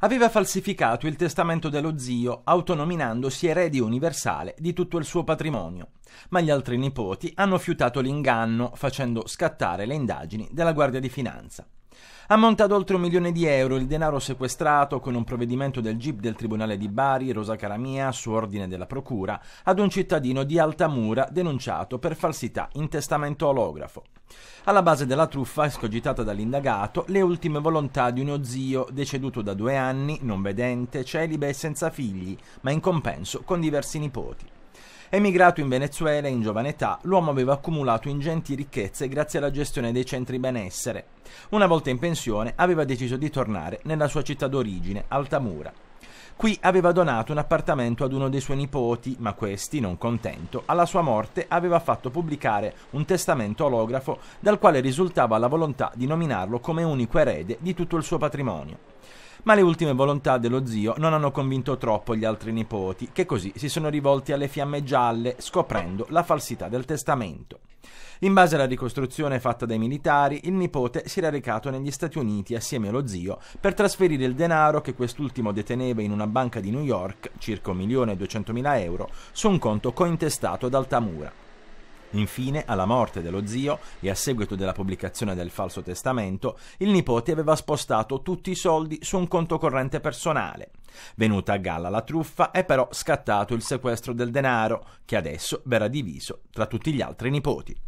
aveva falsificato il testamento dello zio, autonominandosi erede universale di tutto il suo patrimonio, ma gli altri nipoti hanno fiutato l'inganno, facendo scattare le indagini della Guardia di Finanza. Ammonta ad oltre un milione di euro il denaro sequestrato con un provvedimento del GIP del Tribunale di Bari, Rosa Caramia, su ordine della Procura, ad un cittadino di Altamura denunciato per falsità in testamento olografo. Alla base della truffa, escogitata dall'indagato, le ultime volontà di uno zio deceduto da due anni, non vedente, celibe e senza figli, ma in compenso con diversi nipoti. Emigrato in Venezuela in giovane età, l'uomo aveva accumulato ingenti ricchezze grazie alla gestione dei centri benessere. Una volta in pensione aveva deciso di tornare nella sua città d'origine, Altamura. Qui aveva donato un appartamento ad uno dei suoi nipoti, ma questi, non contento, alla sua morte aveva fatto pubblicare un testamento olografo dal quale risultava la volontà di nominarlo come unico erede di tutto il suo patrimonio ma le ultime volontà dello zio non hanno convinto troppo gli altri nipoti, che così si sono rivolti alle fiamme gialle, scoprendo la falsità del testamento. In base alla ricostruzione fatta dai militari, il nipote si era recato negli Stati Uniti assieme allo zio per trasferire il denaro che quest'ultimo deteneva in una banca di New York, circa 1.200.000 euro, su un conto cointestato ad Altamura. Infine, alla morte dello zio e a seguito della pubblicazione del falso testamento, il nipote aveva spostato tutti i soldi su un conto corrente personale. Venuta a galla la truffa, è però scattato il sequestro del denaro, che adesso verrà diviso tra tutti gli altri nipoti.